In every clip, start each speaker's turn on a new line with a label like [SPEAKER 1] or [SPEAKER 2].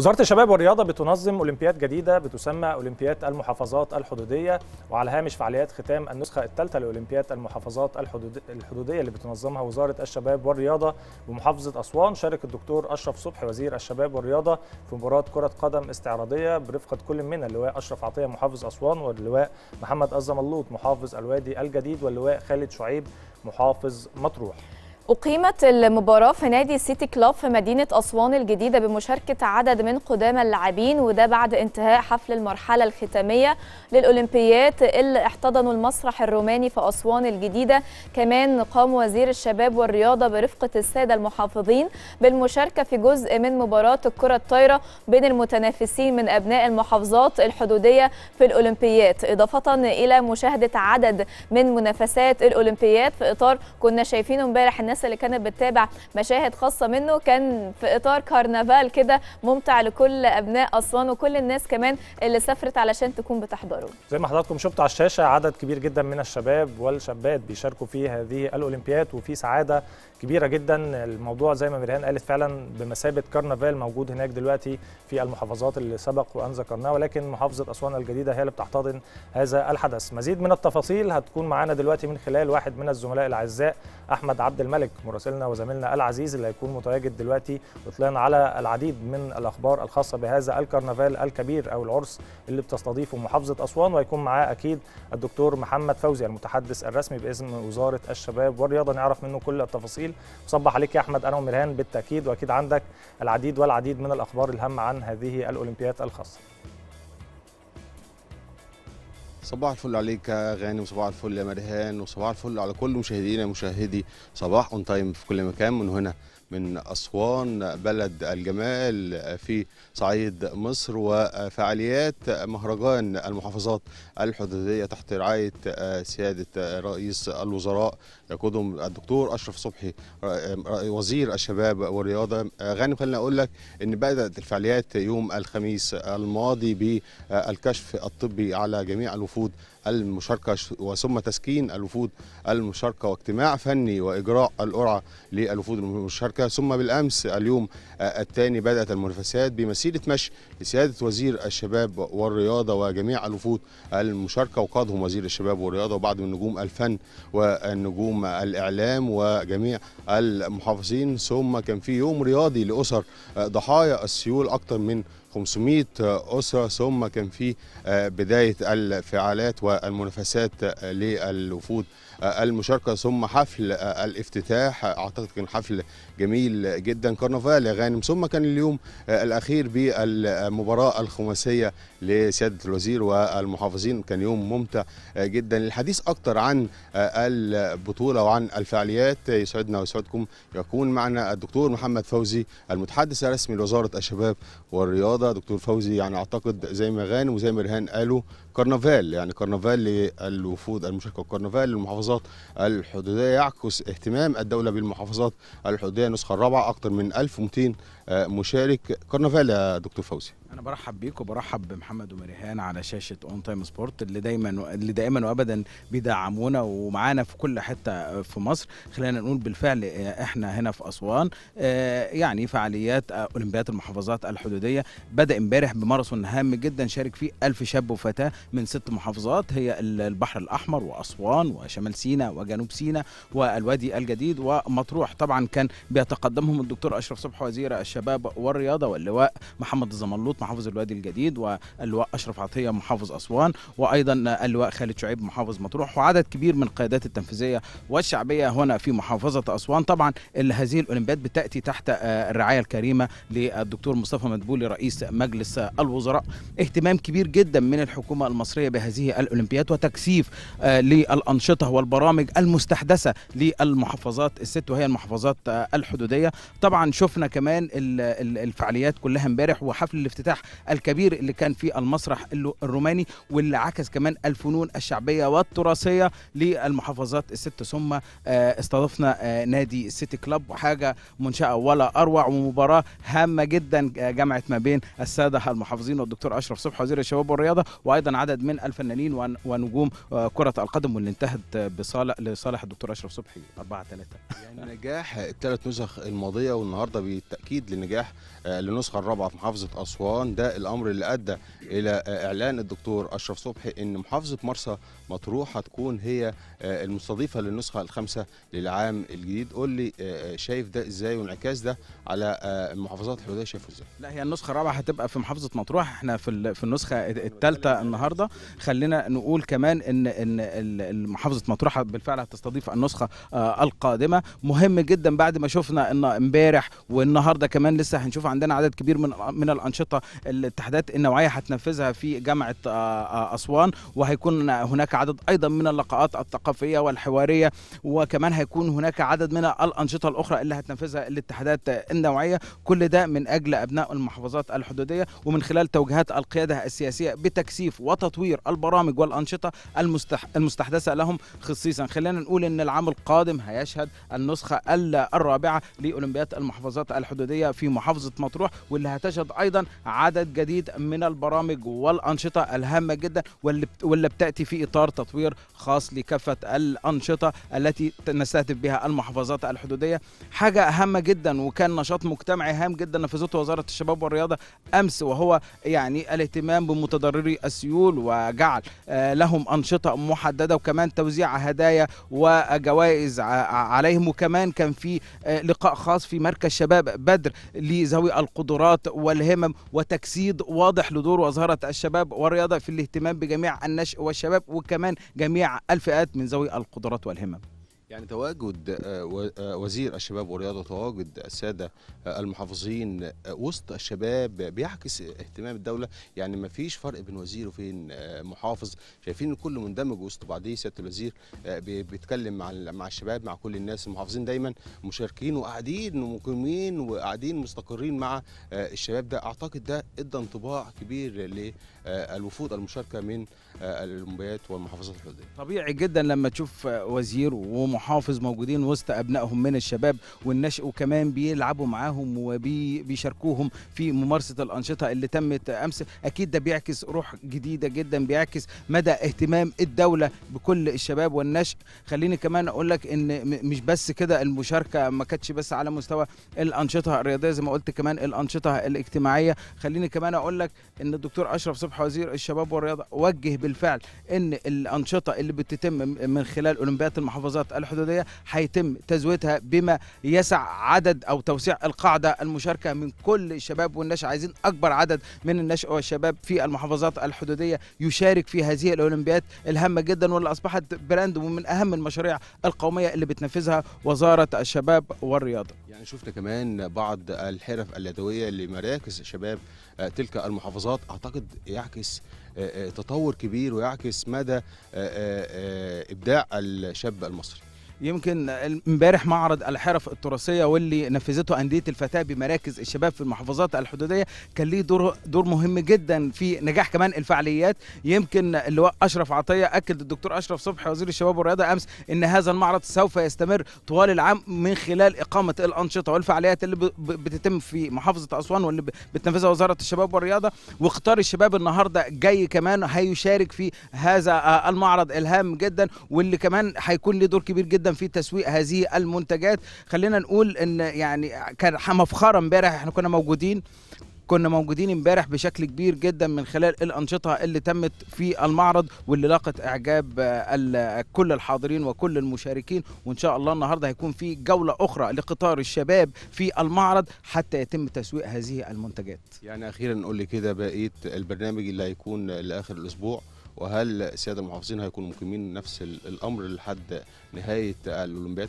[SPEAKER 1] وزارة الشباب والرياضة بتنظم أولمبياد جديدة بتسمى أولمبياد المحافظات الحدودية وعلى هامش فعاليات ختام النسخة الثالثة لأولمبياد المحافظات الحدودية اللي بتنظمها وزارة الشباب والرياضة بمحافظة أسوان شارك الدكتور أشرف صبحي وزير الشباب والرياضة في مباراة كرة قدم استعراضية برفقة كل من اللواء أشرف عطية محافظ أسوان واللواء محمد اللوط محافظ الوادي الجديد واللواء خالد شعيب محافظ مطروح
[SPEAKER 2] أقيمت المباراة في نادي سيتي كلاب في مدينة أسوان الجديدة بمشاركة عدد من قدامى اللاعبين وده بعد انتهاء حفل المرحلة الختامية للأولمبيات اللي احتضنوا المسرح الروماني في أسوان الجديدة كمان قام وزير الشباب والرياضة برفقة السادة المحافظين بالمشاركة في جزء من مباراة الكرة الطايرة بين المتنافسين من أبناء المحافظات الحدودية في الأولمبيات إضافة إلى مشاهدة عدد من منافسات الأولمبيات في إطار كنا شايفينه امبارح الناس الناس اللي كانت بتتابع مشاهد خاصه منه كان في اطار كرنفال كده ممتع لكل ابناء اسوان وكل الناس كمان اللي سافرت علشان تكون بتحضره
[SPEAKER 1] زي ما حضراتكم شفتوا على الشاشه عدد كبير جدا من الشباب والشابات بيشاركوا في هذه الاولمبياد وفي سعاده كبيره جدا الموضوع زي ما مريان قالت فعلا بمثابه كرنفال موجود هناك دلوقتي في المحافظات اللي سبق وان ذكرناها ولكن محافظه اسوان الجديده هي اللي بتحتضن هذا الحدث مزيد من التفاصيل هتكون معانا دلوقتي من خلال واحد من الزملاء الاعزاء احمد عبد الملك مالك مراسلنا وزميلنا العزيز اللي هيكون متواجد دلوقتي وطلعنا على العديد من الاخبار الخاصه بهذا الكرنفال الكبير او العرس اللي بتستضيفه محافظه اسوان وهيكون معاه اكيد الدكتور محمد فوزي المتحدث الرسمي باسم وزاره الشباب والرياضه نعرف منه كل التفاصيل صبح عليك يا احمد انا ومرهان بالتاكيد واكيد عندك العديد والعديد من الاخبار الهامه عن هذه الاولمبياد الخاصه
[SPEAKER 3] صباح الفل عليك يا غانم وصباح الفل يا مرهان وصباح الفل على كل مشاهدينا مشاهدي صباح اون تايم في كل مكان من هنا من أسوان بلد الجمال في صعيد مصر وفعاليات مهرجان المحافظات الحدودية تحت رعاية آه، سيادة آه، رئيس الوزراء يقودهم الدكتور أشرف صبحي آه، وزير الشباب والرياضة غانم خليني أقول لك أن بدأت الفعاليات يوم الخميس الماضي بالكشف الطبي على جميع الوفود المشاركة وثم تسكين الوفود المشاركة واجتماع فني وإجراء القرعة للوفود المشاركة الشركة ثم بالأمس اليوم آه، الثاني بدأت المنافسات بمسيرة مشي لسيادة وزير الشباب والرياضة وجميع الوفود المشاركة وقادهم وزير الشباب والرياضة وبعض من نجوم الفن والنجوم الإعلام وجميع المحافظين ثم كان في يوم رياضي لأسر آه، ضحايا السيول أكثر من 500 أسرة ثم كان في آه، بداية الفعالات والمنافسات للوفود آه، المشاركة ثم حفل آه، الافتتاح أعتقد كان حفل جميل جدا كرنفال يا غانم ثم كان اليوم الأخير بالمباراة الخماسية لسياده الوزير والمحافظين كان يوم ممتع جدا للحديث اكتر عن البطوله وعن الفعاليات يسعدنا ويسعدكم يكون معنا الدكتور محمد فوزي المتحدث الرسمي لوزاره الشباب والرياضه دكتور فوزي يعني اعتقد زي ما غانم وزي ما رهان قالوا كرنفال يعني كرنفال للوفود المشاركه كرنفال للمحافظات الحدوديه يعكس اهتمام الدوله بالمحافظات الحدوديه النسخه الرابعه اكثر من 1200 مشارك كرنفال يا دكتور فوزي
[SPEAKER 4] انا برحب بيك وبرحب بمحمد ومريهان على شاشه اون تايم سبورت اللي دايما اللي دائما وابدا بيدعمونا ومعانا في كل حته في مصر خلينا نقول بالفعل احنا هنا في اسوان آه، يعني فعاليات آه، اولمبياد المحافظات الحدوديه بدا امبارح بماراثون هام جدا شارك فيه 1000 شاب وفتاه من ست محافظات هي البحر الأحمر وأسوان وشمال سيناء وجنوب سيناء والوادي الجديد ومطروح طبعا كان بيتقدمهم الدكتور أشرف صبحي وزير الشباب والرياضة واللواء محمد الزملوط محافظ الوادي الجديد واللواء أشرف عطية محافظ أسوان وأيضا اللواء خالد شعيب محافظ مطروح وعدد كبير من القيادات التنفيذية والشعبية هنا في محافظة أسوان طبعا هذه الأولمبياد بتأتي تحت آه، الرعاية الكريمة للدكتور مصطفى مدبولي رئيس مجلس الوزراء اهتمام كبير جدا من الحكومة المصرية بهذه الأولمبياد وتكثيف آه، للأنشطة والبرامج المستحدثة للمحافظات الست وهي المحافظات آه، الحدودية طبعا شفنا كمان الفعاليات كلها امبارح وحفل الافتتاح الكبير اللي كان في المسرح الروماني واللي عكس كمان الفنون الشعبية والتراثية للمحافظات الست ثم آه، استضفنا نادي سيتي كلاب وحاجة منشأة ولا أروع ومباراة هامة جدا جمعت ما بين السادة المحافظين والدكتور أشرف صبحي وزير الشباب والرياضة وأيضا عدد من الفنانين ونجوم آه، كرة القدم واللي انتهت بصالح لصالح الدكتور أشرف صبحي 4 3
[SPEAKER 3] يعني نجاح الثلاث نسخ الماضية والنهاردة بالتأكيد لنجاح آه، للنسخة الرابعة في محافظة أسوان ده الأمر اللي أدى إلى آه، إعلان الدكتور أشرف صبحي إن محافظة مرسى مطروح هتكون هي المستضيفة للنسخة الخامسة للعام الجديد قول لي شايف ده إزاي وانعكاس ده على المحافظات الحدودية شايفه إزاي
[SPEAKER 4] لا هي النسخة الرابعة هتبقى في محافظة مطروح احنا في النسخة أيوة، الثالثة النهاردة النهارده خلينا نقول كمان ان ان محافظه مطروحه بالفعل هتستضيف النسخه آه، القادمه مهم جدا بعد ما شفنا ان امبارح والنهارده كمان لسه هنشوف عندنا عدد كبير من آه، من الانشطه الاتحادات النوعيه هتنفذها في جامعه آه، اسوان وهيكون هناك عدد ايضا من اللقاءات الثقافيه والحواريه وكمان هيكون هناك عدد من الانشطه الاخرى اللي هتنفذها الاتحادات النوعيه كل ده من اجل ابناء المحافظات الحدوديه ومن خلال توجيهات القياده السياسيه بتكثيف وتطوير البرامج والأنشطة المستح المستحدثة لهم خصيصا خلينا نقول أن العام القادم هيشهد النسخة الرابعة لأولمبياد المحافظات الحدودية في محافظة مطروح واللي هتشهد أيضا عدد جديد من البرامج والأنشطة الهامة جدا واللي بتأتي في إطار تطوير خاص لكافة الأنشطة التي نستهدف بها المحافظات الحدودية حاجة هامة جدا وكان نشاط مجتمعي هام جدا نفذته وزارة الشباب والرياضة أمس وهو يعني الاهتمام بمتضرري السيول الفصول وجعل آه، لهم أنشطة محددة وكمان توزيع هدايا وجوائز عليهم وكمان كان في آه، لقاء خاص في مركز شباب بدر لذوي القدرات والهمم وتجسيد واضح لدور وزارة الشباب والرياضة في الاهتمام بجميع النشء والشباب وكمان جميع الفئات من ذوي القدرات والهمم
[SPEAKER 3] يعني تواجد آه، آه، وزير الشباب والرياضه تواجد الساده آه، المحافظين وسط الشباب بيعكس اهتمام الدوله يعني ما فيش فرق بين وزير وفين محافظ شايفين الكل مندمج وسط بعضيه سياده الوزير بيتكلم مع مع الشباب مع كل الناس المحافظين دايما مشاركين وقاعدين ومقيمين وقاعدين مستقرين مع الشباب ده اعتقد ده ادى انطباع كبير للوفود المشاركه من الانبيات والمحافظات الحدوديه
[SPEAKER 4] طبيعي جدا لما تشوف وزير ومحافظ محافظ موجودين وسط ابنائهم من الشباب والنشء وكمان بيلعبوا معاهم وبيشاركوهم في ممارسه الانشطه اللي تمت امس اكيد ده بيعكس روح جديده جدا بيعكس مدى اهتمام الدوله بكل الشباب والنشء خليني كمان اقول لك ان مش بس كده المشاركه ما كانتش بس على مستوى الانشطه الرياضيه زي ما قلت كمان الانشطه الاجتماعيه خليني كمان اقول لك ان الدكتور اشرف صبحي وزير الشباب والرياضه وجه بالفعل ان الانشطه اللي بتتم من خلال اولمبياد المحافظات الحدوديه هيتم تزويتها بما يسع عدد او توسيع القاعده المشاركه من كل الشباب والنشأ عايزين اكبر عدد من النشأ والشباب في المحافظات الحدوديه يشارك في هذه الاولمبياد الهامه جدا واللي اصبحت براند ومن اهم المشاريع القوميه اللي بتنفذها وزاره الشباب
[SPEAKER 3] والرياضه. يعني شفنا كمان بعض الحرف اليدويه لمراكز شباب آه، تلك المحافظات اعتقد يعكس آه، آه، تطور كبير ويعكس مدى ابداع الشاب المصري يمكن امبارح معرض الحرف
[SPEAKER 4] التراثيه واللي نفذته انديه الفتاه بمراكز الشباب في المحافظات الحدوديه كان ليه دور دور مهم جدا في نجاح كمان الفعاليات يمكن اللواء اشرف عطيه اكد الدكتور اشرف صبحي وزير الشباب والرياضه امس ان هذا المعرض سوف يستمر طوال العام من خلال اقامه الانشطه والفعاليات اللي بتتم في محافظه اسوان واللي بتنفذها وزاره الشباب والرياضه واختار الشباب النهارده جاي كمان هيشارك في هذا آه، المعرض الهام جدا واللي كمان هيكون له دور كبير جدا جدا في تسويق هذه المنتجات خلينا نقول ان يعني كان مفخره امبارح احنا كنا موجودين كنا موجودين امبارح بشكل كبير جدا من خلال الانشطه اللي تمت في المعرض واللي لاقت اعجاب آه، كل الحاضرين وكل المشاركين وان شاء الله النهارده هيكون في جوله اخرى لقطار الشباب في المعرض حتى يتم تسويق هذه المنتجات.
[SPEAKER 3] يعني اخيرا نقول لي كده بقيه البرنامج اللي هيكون لاخر الاسبوع وهل سياده المحافظين هيكونوا مقيمين نفس الامر لحد نهايه الاولمبياد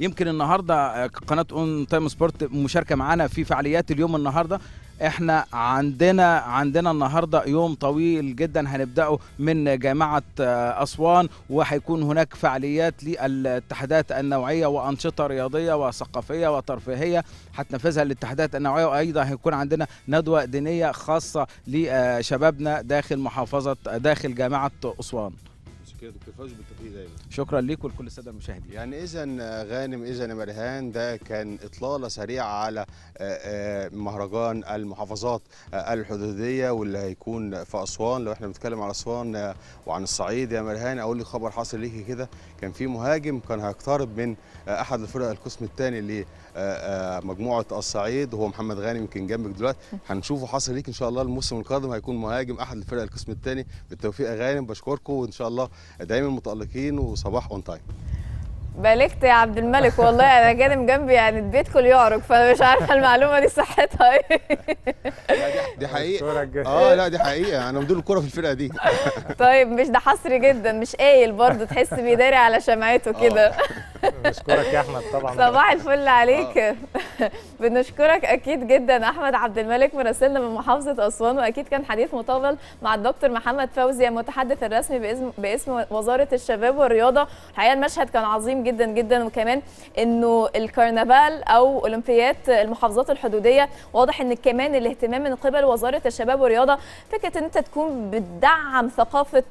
[SPEAKER 3] يمكن
[SPEAKER 4] النهارده آه، قناه اون تايم سبورت مشاركه معانا في فعاليات اليوم النهارده احنا عندنا عندنا النهارده يوم طويل جدا هنبداه من جامعه آه، اسوان وهيكون هناك فعاليات للاتحادات النوعيه وانشطه رياضيه وثقافيه وترفيهيه هتنفذها الاتحادات النوعيه وايضا هيكون عندنا ندوه دينيه خاصه لشبابنا داخل محافظه داخل جامعه اسوان
[SPEAKER 3] كده فوزي بالتوفيق دايما
[SPEAKER 4] شكرا ليك ولكل الساده المشاهدين
[SPEAKER 3] يعني اذا غانم اذا مرهان ده كان اطلاله سريعه على آه، آه، مهرجان المحافظات آه، الحدوديه واللي هيكون في اسوان لو احنا بنتكلم على اسوان وعن الصعيد يا مرهان اقول لك خبر حاصل ليكي كده كان في مهاجم كان هيقترب من احد الفرق القسم الثاني لمجموعه الصعيد وهو محمد غانم يمكن جنبك دلوقتي هنشوفه حاصل ليك ان شاء الله الموسم القادم هيكون مهاجم احد الفرق القسم الثاني بالتوفيق يا غانم بشكركم وان شاء الله دايما متالقين وصباح اون تايم
[SPEAKER 2] بلكت يا عبد الملك والله انا جانب جنبي يعني البيت كله يعرق فمش عارفه المعلومه دي صحتها ايه
[SPEAKER 3] دي حقيقه اه لا دي حقيقه انا مدير الكره في الفرقه دي
[SPEAKER 2] طيب مش ده حصري جدا مش قايل برضه تحس بيداري على شمعته كده آه.
[SPEAKER 1] بنشكرك يا احمد طبعا صباح
[SPEAKER 2] الفل عليك آه. بنشكرك اكيد جدا احمد عبد الملك مراسلنا من محافظه اسوان واكيد كان حديث مطول مع الدكتور محمد فوزي المتحدث الرسمي باسم باسم وزاره الشباب والرياضه الحقيقه المشهد كان عظيم جدا جدا وكمان انه الكرنفال او اولمبياد المحافظات الحدوديه واضح ان كمان الاهتمام من قبل وزاره الشباب والرياضه فكره ان انت تكون بتدعم ثقافه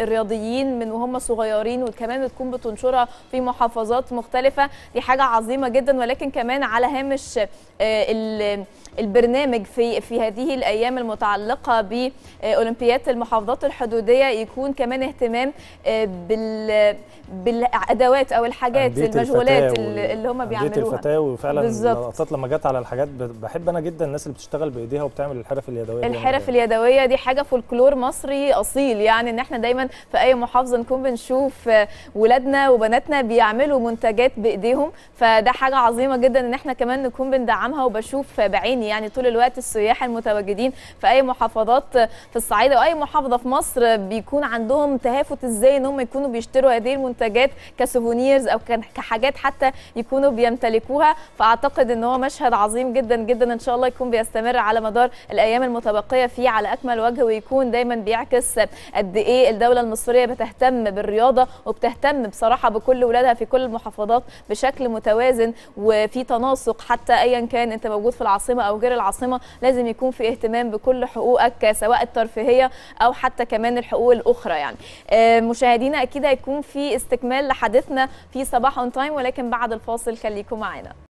[SPEAKER 2] الرياضيين من وهم صغيرين وكمان تكون بتنشرها في محافظات محافظات مختلفه دي حاجه عظيمه جدا ولكن كمان على هامش آه، البرنامج في في هذه الايام المتعلقه باولمبياد المحافظات الحدوديه يكون كمان اهتمام آه، بال بالادوات او الحاجات المجهولات اللي هم بيعملوها الفتاوي وفعلا بالظبط
[SPEAKER 1] لما جت على الحاجات بحب انا جدا الناس اللي بتشتغل بايديها وبتعمل الحرف اليدويه الحرف يعني.
[SPEAKER 2] اليدويه دي حاجه فولكلور مصري اصيل يعني ان احنا دايما في اي محافظه نكون بنشوف آه، ولادنا وبناتنا بيعملوا بيعملوا منتجات بايديهم فده حاجه عظيمه جدا ان احنا كمان نكون بندعمها وبشوف بعيني يعني طول الوقت السياح المتواجدين في اي محافظات في الصعيد او اي محافظه في مصر بيكون عندهم تهافت ازاي ان هم يكونوا بيشتروا هذه المنتجات كسوفونيرز او كحاجات حتى يكونوا بيمتلكوها فاعتقد ان هو مشهد عظيم جدا جدا ان شاء الله يكون بيستمر على مدار الايام المتبقيه فيه على اكمل وجه ويكون دايما بيعكس قد ايه الدوله المصريه بتهتم بالرياضه وبتهتم بصراحه بكل ولادها في كل المحافظات بشكل متوازن وفي تناسق حتى ايا كان انت موجود في العاصمه او غير العاصمه لازم يكون في اهتمام بكل حقوقك سواء الترفيهيه او حتى كمان الحقوق الاخرى يعني آه، مشاهدينا اكيد هيكون في استكمال لحديثنا في صباح اون تايم ولكن بعد الفاصل خليكم معانا